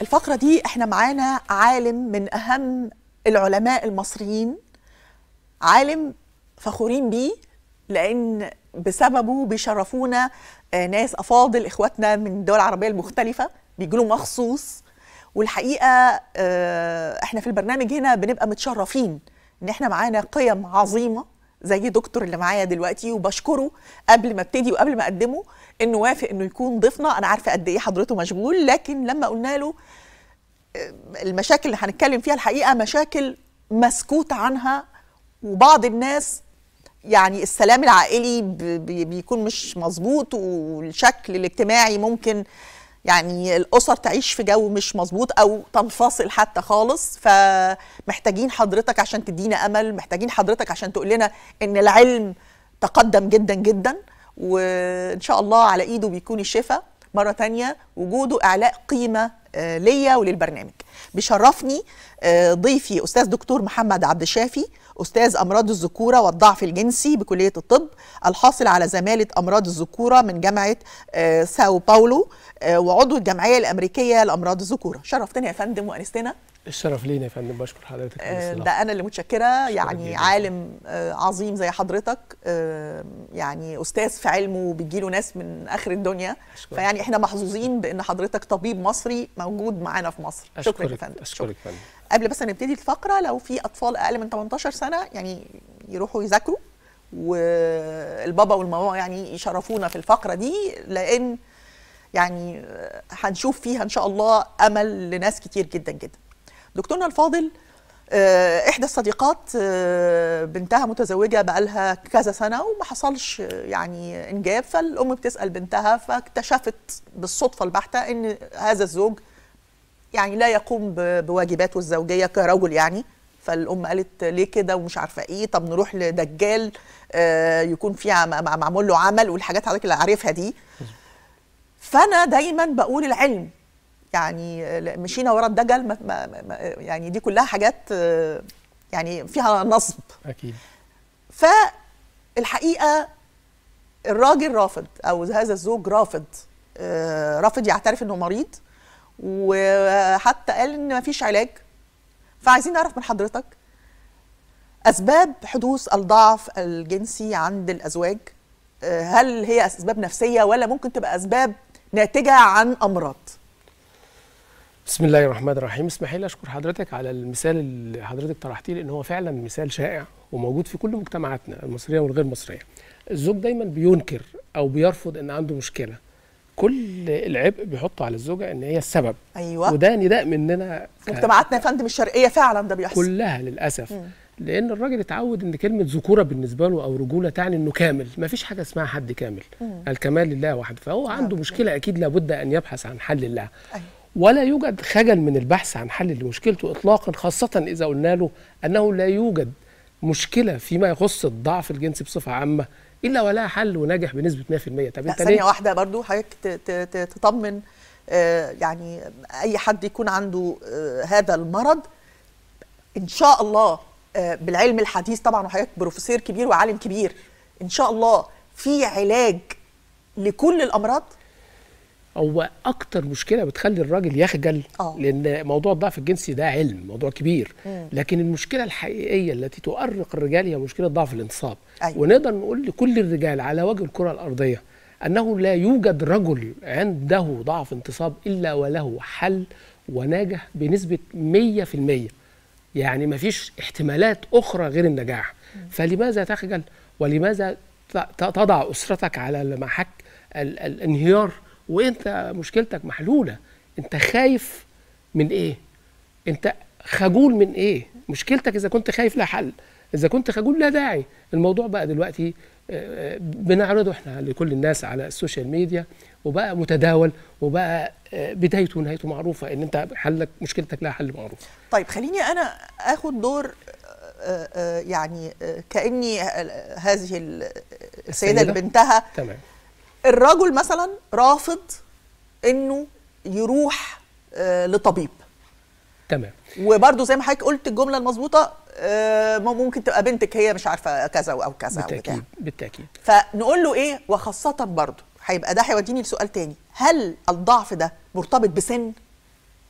الفقرة دي احنا معانا عالم من أهم العلماء المصريين عالم فخورين بيه لأن بسببه بيشرفونا آه، ناس أفاضل إخواتنا من الدول العربية المختلفة بيجوا مخصوص والحقيقة آه، احنا في البرنامج هنا بنبقى متشرفين ان احنا معانا قيم عظيمة زي دكتور اللي معايا دلوقتي وبشكره قبل ما ابتدي وقبل ما اقدمه انه وافق انه يكون ضيفنا انا عارفه قد ايه حضرته مشغول لكن لما قلنا له آه، المشاكل اللي هنتكلم فيها الحقيقه مشاكل مسكوت عنها وبعض الناس يعني السلام العائلي بيكون مش مظبوط والشكل الاجتماعي ممكن يعني الاسر تعيش في جو مش مظبوط او تنفصل حتى خالص فمحتاجين حضرتك عشان تدينا امل محتاجين حضرتك عشان تقول لنا ان العلم تقدم جدا جدا وان شاء الله على ايده بيكون الشفاء مره ثانيه وجوده اعلاء قيمه آه، ليا وللبرنامج بيشرفني آه، ضيفي استاذ دكتور محمد عبد الشافي أستاذ أمراض الذكورة والضعف الجنسي بكلية الطب الحاصل على زمالة أمراض الذكورة من جامعة آه، ساو باولو آه، وعضو الجمعية الأمريكية لأمراض الذكورة شرفتني يا فندم وأنستنا الشرف لينا يا فندم بشكر حضرتك آه، ده انا اللي متشكره يعني عالم عظيم زي حضرتك يعني استاذ في علمه وبيجي له ناس من اخر الدنيا أشكرك. فيعني احنا محظوظين بان حضرتك طبيب مصري موجود معانا في مصر شكرا يا فندم أشكرك فندم قبل بس نبتدي الفقره لو في اطفال اقل من 18 سنه يعني يروحوا يذاكروا والبابا والماما يعني يشرفونا في الفقره دي لان يعني هنشوف فيها ان شاء الله امل لناس كتير جدا جدا دكتورنا الفاضل آه، احدى الصديقات آه، بنتها متزوجه بقالها كذا سنه وما حصلش يعني انجاب فالام بتسال بنتها فاكتشفت بالصدفه البحته ان هذا الزوج يعني لا يقوم بواجباته الزوجيه كرجل يعني فالام قالت ليه كده ومش عارفه ايه طب نروح لدجال آه، يكون فيها معمول له عمل والحاجات حضرتك اللي عارفها دي فانا دايما بقول العلم يعني آه، مشينا ورا الدجل ما يعني دي كلها حاجات آه، يعني فيها نصب اكيد فالحقيقه الراجل رافض او هذا الزوج رافض رافض يعترف انه مريض وحتى قال ان مفيش علاج فعايزين نعرف من حضرتك اسباب حدوث الضعف الجنسي عند الازواج آه، هل هي اسباب نفسيه ولا ممكن تبقى اسباب ناتجه عن امراض بسم الله الرحمن الرحيم اسمحي لي اشكر حضرتك على المثال اللي حضرتك طرحتيه لان هو فعلا مثال شائع وموجود في كل مجتمعاتنا المصريه والغير مصريه الزوج دايما بينكر او بيرفض ان عنده مشكله كل العبء بيحطه على الزوجه ان هي السبب ايوه وده نداء مننا مجتمعاتنا يا فندم الشرقيه فعلا ده بيحصل كلها للاسف مم. لان الراجل اتعود ان كلمه ذكوره بالنسبه له او رجوله تعني انه كامل ما فيش حاجه اسمها حد كامل مم. الكمال لله وحده فهو عنده مم. مشكله اكيد لابد ان يبحث عن حل لها أيوة. ولا يوجد خجل من البحث عن حل لمشكلته اطلاقا خاصه اذا قلنا له انه لا يوجد مشكله فيما يخص الضعف الجنسي بصفه عامه الا ولها حل وناجح بنسبه 100% طب انت ثانيه واحده برضو حضرتك تطمن آه، يعني اي حد يكون عنده آه، هذا المرض ان شاء الله آه، بالعلم الحديث طبعا وحضرتك بروفيسور كبير وعالم كبير ان شاء الله في علاج لكل الامراض هو اكتر مشكله بتخلي الراجل يخجل أوه. لان موضوع الضعف الجنسي ده علم موضوع كبير مم. لكن المشكله الحقيقيه التي تؤرق الرجال هي مشكله ضعف الانتصاب أيوة. ونقدر نقول لكل الرجال على وجه الكره الارضيه انه لا يوجد رجل عنده ضعف انتصاب الا وله حل وناجح بنسبه 100% يعني مفيش احتمالات اخرى غير النجاح مم. فلماذا تخجل ولماذا تضع اسرتك على محك الانهيار وانت مشكلتك محلوله انت خايف من ايه انت خجول من ايه مشكلتك اذا كنت خايف لا حل اذا كنت خجول لا داعي الموضوع بقى دلوقتي آه، آه، بنعرضه احنا لكل الناس على السوشيال ميديا وبقى متداول وبقى آه، بدايته ونهايته معروفه ان انت حلك مشكلتك لها حل معروف طيب خليني انا اخد دور يعني كاني هذه السيده اللي بنتها تمام الرجل مثلا رافض انه يروح آه، لطبيب تمام وبرده زي ما حضرتك قلت الجمله المظبوطه آه، ممكن تبقى بنتك هي مش عارفه كذا او كذا بالتاكيد وبتاع. بالتاكيد فنقول له ايه وخاصه برضو هيبقى ده هيوديني لسؤال تاني هل الضعف ده مرتبط بسن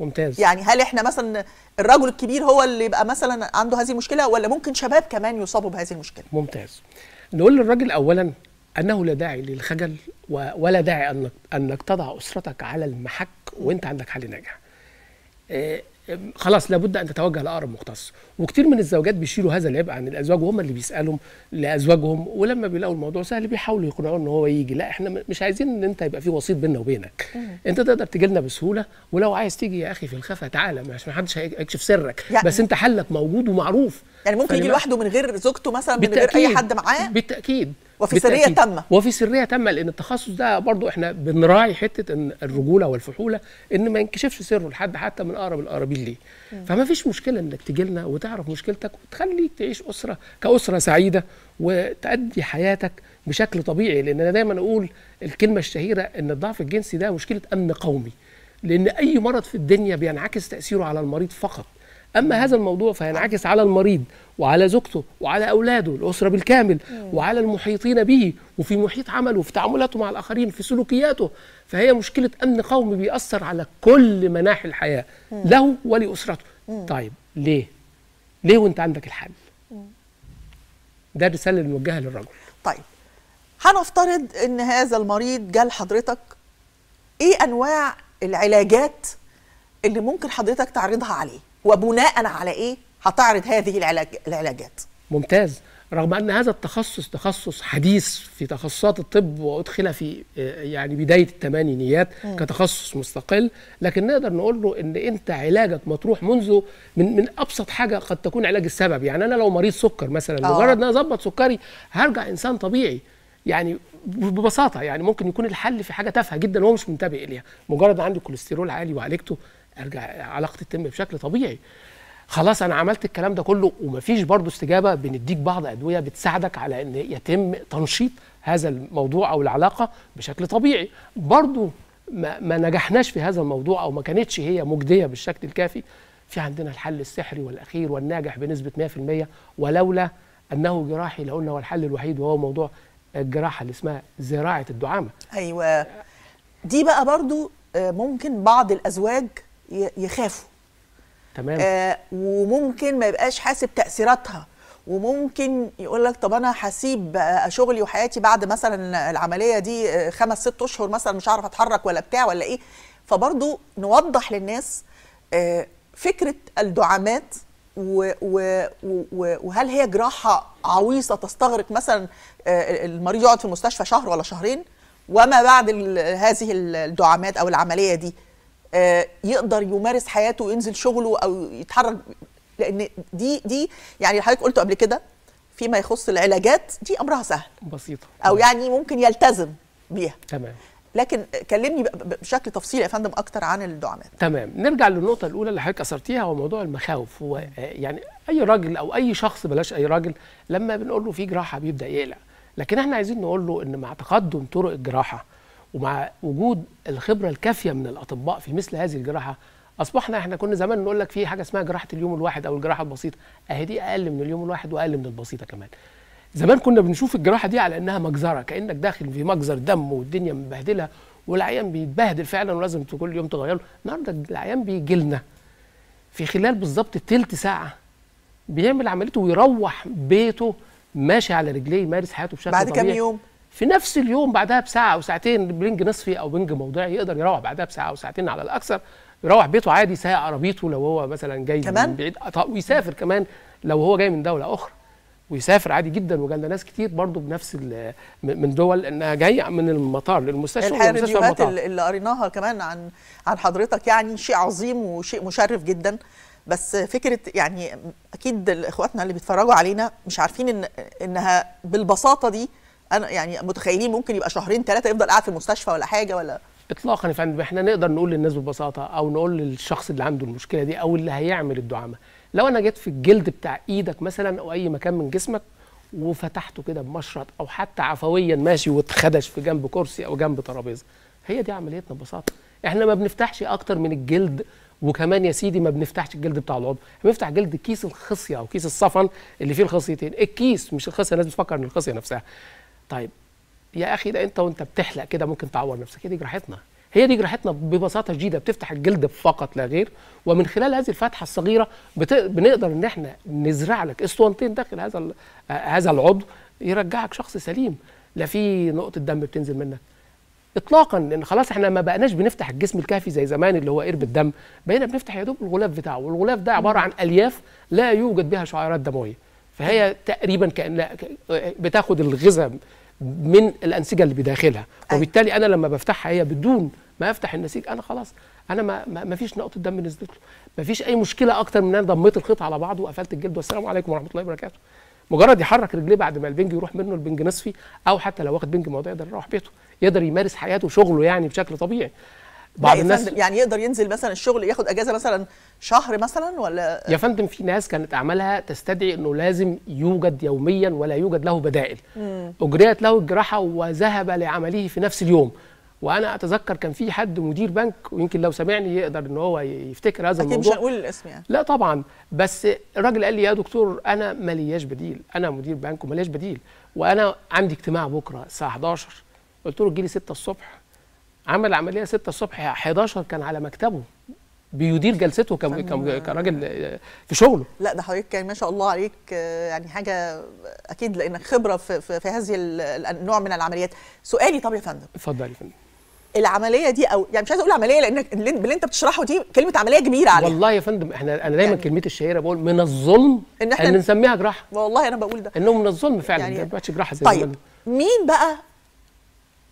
ممتاز يعني هل احنا مثلا الرجل الكبير هو اللي يبقى مثلا عنده هذه المشكله ولا ممكن شباب كمان يصابوا بهذه المشكله ممتاز نقول للراجل اولا انه لا داعي للخجل ولا داعي انك انك تضع اسرتك على المحك وانت عندك حل ناجح. آه، خلاص لابد ان تتوجه لاقرب مختص وكتير من الزوجات بيشيلوا هذا العبء عن الازواج وهم اللي بيسالوا لازواجهم ولما بيلاقوا الموضوع سهل بيحاولوا يقنعوه ان هو يجي لا احنا مش عايزين ان انت يبقى في وسيط بيننا وبينك انت تقدر تجي لنا بسهوله ولو عايز تيجي يا اخي في الخفا تعالى ما محدش هيكشف سرك يعني بس انت حلك موجود ومعروف يعني ممكن يجي لوحده من غير زوجته مثلا من غير اي حد معاه بالتاكيد وفي سريه تامه وفي سريه تامه لان التخصص ده برضو احنا بنراعي حته ان الرجوله والفحوله ان ما ينكشفش سره لحد حتى من اقرب القرابين ليه فما فيش مشكله انك تجي لنا وتعرف مشكلتك وتخليك تعيش اسره كاسره سعيده وتأدي حياتك بشكل طبيعي لان انا دايما اقول الكلمه الشهيره ان الضعف الجنسي ده مشكله امن قومي لان اي مرض في الدنيا بينعكس تاثيره على المريض فقط اما هذا الموضوع فينعكس على المريض وعلى زوجته وعلى اولاده الاسره بالكامل وعلى المحيطين به وفي محيط عمله وفي تعاملاته مع الاخرين في سلوكياته فهي مشكله امن قومي بيأثر على كل مناحي الحياه له ولاسرته طيب ليه ليه وانت عندك الحل ده الرساله اللي موجهه للرجل طيب هنفترض ان هذا المريض جه لحضرتك ايه انواع العلاجات اللي ممكن حضرتك تعرضها عليه وبناء على ايه هتعرض هذه العلاج العلاجات ممتاز رغم ان هذا التخصص تخصص حديث في تخصصات الطب وادخل في آه، يعني بدايه الثمانينيات كتخصص مستقل لكن نقدر نقول له ان انت علاجك مطروح منذ من من ابسط حاجه قد تكون علاج السبب يعني انا لو مريض سكر مثلا آه. مجرد ان انا اظبط سكري هرجع انسان طبيعي يعني ببساطه يعني ممكن يكون الحل في حاجه تافهه جدا هو مش منتبه اليها مجرد عندي كوليسترول عالي وعالجته ارجع علاقتي تتم بشكل طبيعي خلاص انا عملت الكلام ده كله ومفيش برضه استجابه بنديك بعض ادويه بتساعدك على ان يتم تنشيط هذا الموضوع او العلاقه بشكل طبيعي برضه ما, ما نجحناش في هذا الموضوع او ما كانتش هي مجديه بالشكل الكافي في عندنا الحل السحري والاخير والناجح بنسبه 100% ولولا انه جراحي لقلنا هو الحل الوحيد وهو موضوع الجراحه اللي اسمها زراعه الدعامه ايوه دي بقى برضو آه، ممكن بعض الازواج يخافوا تمام آه وممكن ما يبقاش حاسب تاثيراتها وممكن يقول لك طب انا هسيب شغلي وحياتي بعد مثلا العمليه دي آه، خمس ست اشهر مثلا مش هعرف اتحرك ولا بتاع ولا ايه فبرضه نوضح للناس آه، فكره الدعامات وهل هي جراحه عويصه تستغرق مثلا آه، المريض يقعد في المستشفى شهر ولا شهرين وما بعد هذه الدعامات او العمليه دي آه، يقدر يمارس حياته وينزل شغله او يتحرك لان دي دي يعني حضرتك قلته قبل كده فيما يخص العلاجات دي امرها سهل بسيطه او يعني ممكن يلتزم بيها تمام لكن كلمني بشكل تفصيلي يا فندم اكتر عن الدعامات تمام نرجع للنقطه الاولى اللي حضرتك اثرتيها هو موضوع المخاوف هو آه، يعني اي راجل او اي شخص بلاش اي راجل لما بنقول له في جراحه بيبدا يقلق لكن احنا عايزين نقول له ان مع تقدم طرق الجراحه ومع وجود الخبره الكافيه من الاطباء في مثل هذه الجراحه اصبحنا احنا كنا زمان نقول لك في حاجه اسمها جراحه اليوم الواحد او الجراحه البسيطه اهي دي اقل من اليوم الواحد واقل من البسيطه كمان زمان كنا بنشوف الجراحه دي على انها مجزره كانك داخل في مجزر دم والدنيا مبهدله والعيان بيتبهدل فعلا ولازم كل يوم تغيره النهارده العيان بيجي لنا في خلال بالظبط تلت ساعه بيعمل عمليته ويروح بيته ماشي على رجليه يمارس حياته بشكل بعد طبيعي بعد كام يوم في نفس اليوم بعدها بساعه او ساعتين بلينج نصفي او بنج موضعي يقدر يروح بعدها بساعه او ساعتين على الاكثر يروح بيته عادي سايق عربيته لو هو مثلا جاي كمان؟ من بعيد آه، ويسافر كمان لو هو جاي من دوله اخرى ويسافر عادي جدا وجالنا ناس كتير برضو بنفس من دول انها جايه من المطار للمستشفى الحقيقه الفيديوهات اللي قريناها كمان عن عن حضرتك يعني شيء عظيم وشيء مشرف جدا بس فكره يعني اكيد اخواتنا اللي بيتفرجوا علينا مش عارفين ان انها بالبساطه دي انا يعني متخيلين ممكن يبقى شهرين ثلاثه يفضل قاعد في المستشفى ولا حاجه ولا اطلاقا يا فندم احنا نقدر نقول للناس ببساطه او نقول للشخص اللي عنده المشكله دي او اللي هيعمل الدعامه لو انا جيت في الجلد بتاع ايدك مثلا او اي مكان من جسمك وفتحته كده بمشرط او حتى عفويا ماشي واتخدش في جنب كرسي او جنب ترابيزه هي دي عمليتنا ببساطه احنا ما بنفتحش اكتر من الجلد وكمان يا سيدي ما بنفتحش الجلد بتاع العضو بنفتح جلد كيس الخصيه او كيس الصفن اللي فيه الخصيتين الكيس مش الخصيه الناس بتفكر ان الخصيه نفسها طيب يا اخي ده انت وانت بتحلق كده ممكن تعور نفسك هي دي جراحتنا هي دي جراحتنا ببساطه شديده بتفتح الجلد فقط لا غير ومن خلال هذه الفتحه الصغيره بت... بنقدر ان احنا نزرع لك اسطوانتين داخل هذا ال... هذا العضو يرجعك شخص سليم لا في نقطه دم بتنزل منك اطلاقا لان خلاص احنا ما بقناش بنفتح الجسم الكافي زي زمان اللي هو قرب الدم بقينا بنفتح يا دوب الغلاف بتاعه والغلاف ده عباره عن الياف لا يوجد بها شعيرات دمويه فهي تقريبا كان بتاخد الغذاء من الانسجه اللي بداخلها أيوة. وبالتالي انا لما بفتحها هي بدون ما افتح النسيج انا خلاص انا ما, ما فيش نقطه دم نزلت له ما فيش اي مشكله اكتر من ان انا ضميت الخيط على بعضه وقفلت الجلد والسلام عليكم ورحمه الله وبركاته مجرد يحرك رجليه بعد ما البنج يروح منه البنج نصفي او حتى لو واخد بنج موضعي يقدر يروح بيته يقدر يمارس حياته وشغله يعني بشكل طبيعي بعض الناس يعني يقدر ينزل مثلا الشغل ياخد اجازه مثلا شهر مثلا ولا يا فندم في ناس كانت اعمالها تستدعي انه لازم يوجد يوميا ولا يوجد له بدائل مم. اجريت له الجراحه وذهب لعمله في نفس اليوم وانا اتذكر كان في حد مدير بنك ويمكن لو سمعني يقدر ان هو يفتكر هذا الموضوع اكيد مش هقول الاسم يعني لا طبعا بس الراجل قال لي يا دكتور انا مالياش بديل انا مدير بنك ومالياش بديل وانا عندي اجتماع بكره الساعه 11 قلت له لي 6 الصبح عمل عمليه 6 الصبح 11 كان على مكتبه بيدير جلسته كم كم كراجل آه، في شغله لا ده حضرتك يعني ما شاء الله عليك آه، يعني حاجه اكيد لانك خبره في, في, في هذه النوع من العمليات سؤالي طب يا فندم اتفضل يا فندم العمليه دي او يعني مش عايز اقول عمليه لانك اللي انت بتشرحه دي كلمه عمليه كبيره عليها والله يا فندم احنا انا دايما يعني كلمتي الشهيره بقول من الظلم ان احنا ان نسميها جراحه والله انا بقول ده انه من الظلم فعلا يعني ما جراحه زي طيب مين بقى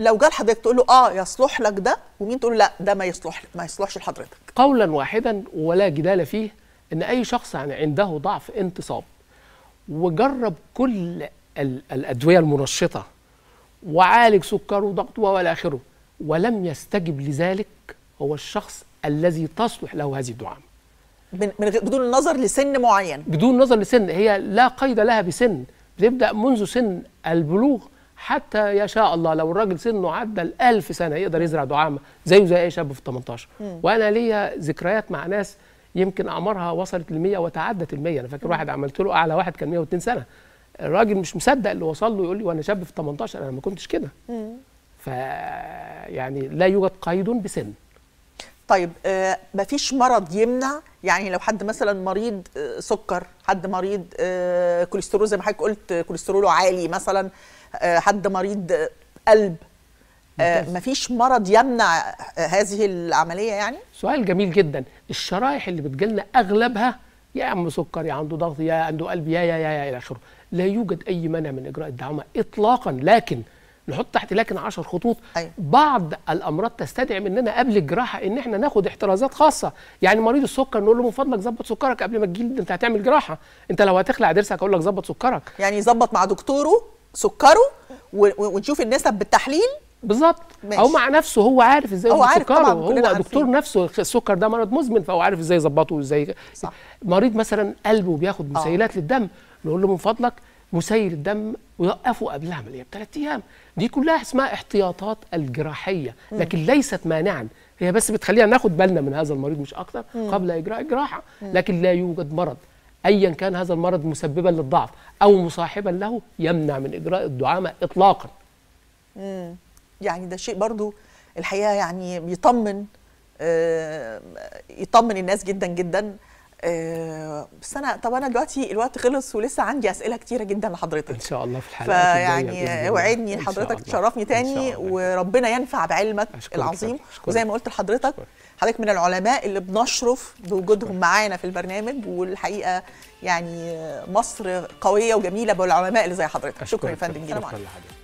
لو جه لحضرتك تقول له اه يصلح لك ده ومين تقول له لا ده ما يصلح ما يصلحش لحضرتك قولا واحدا ولا جدال فيه ان اي شخص يعني عنده ضعف انتصاب وجرب كل الادويه المنشطه وعالج سكره وضغطه والى اخره ولم يستجب لذلك هو الشخص الذي تصلح له هذه الدعامه من بدون النظر لسن معين بدون نظر لسن هي لا قيد لها بسن بتبدا منذ سن البلوغ حتى يا شاء الله لو الراجل سنه عدى ال 1000 سنه يقدر يزرع دعامه زيه زي اي شاب في 18 مم. وانا ليا ذكريات مع ناس يمكن اعمارها وصلت ل 100 وتعدت ال 100 انا فاكر واحد عملت له اعلى واحد كان 102 سنه الراجل مش مصدق اللي وصل له يقول لي وانا شاب في 18 انا ما كنتش كده ف يعني لا يوجد قيد بسن طيب ما آه، مفيش مرض يمنع يعني لو حد مثلا مريض آه، سكر حد مريض آه، كوليسترول زي ما حضرتك قلت كوليستروله عالي مثلا حد مريض قلب ما مفيش مرض يمنع هذه العمليه يعني سؤال جميل جدا الشرايح اللي بتجيلنا اغلبها يا عم سكر يا عنده ضغط يا عنده قلب يا يا يا, يا الى اخره لا يوجد اي مانع من اجراء الدعامه اطلاقا لكن نحط تحت لكن 10 خطوط أيوة. بعض الامراض تستدعي مننا قبل الجراحه ان احنا ناخد احترازات خاصه يعني مريض السكر نقول له من فضلك ظبط سكرك قبل ما تجي انت هتعمل جراحه انت لو هتخلع ضرسك اقول لك ظبط سكرك يعني يظبط مع دكتوره سكره ونشوف النسب بالتحليل بالظبط او مع نفسه هو عارف ازاي هو عارف سكره هو دكتور عارفين. نفسه السكر ده مرض مزمن فهو عارف ازاي يظبطه وازاي مريض مثلا قلبه بياخد آه. مسيلات للدم نقول له من فضلك وسيل الدم ويوقفوا قبلها عمليه بثلاث ايام دي كلها اسمها احتياطات الجراحيه لكن ليست مانعا هي بس بتخلينا ناخد بالنا من هذا المريض مش اكتر قبل اجراء الجراحه لكن لا يوجد مرض ايا كان هذا المرض مسببا للضعف او مصاحبا له يمنع من اجراء الدعامه اطلاقا يعني ده شيء برضو الحقيقه يعني بيطمن آه، يطمن الناس جدا جدا آه، بس انا طب انا دلوقتي الوقت خلص ولسه عندي اسئله كتيره جدا لحضرتك ان شاء الله في الجايه فيعني اوعدني حضرتك تشرفني تاني وربنا ينفع بعلمك أشكرك العظيم أشكرك. وزي ما قلت لحضرتك حضرتك من العلماء اللي بنشرف بوجودهم معانا في البرنامج والحقيقه يعني مصر قويه وجميله بالعلماء اللي زي حضرتك شكرا يا فندم جدا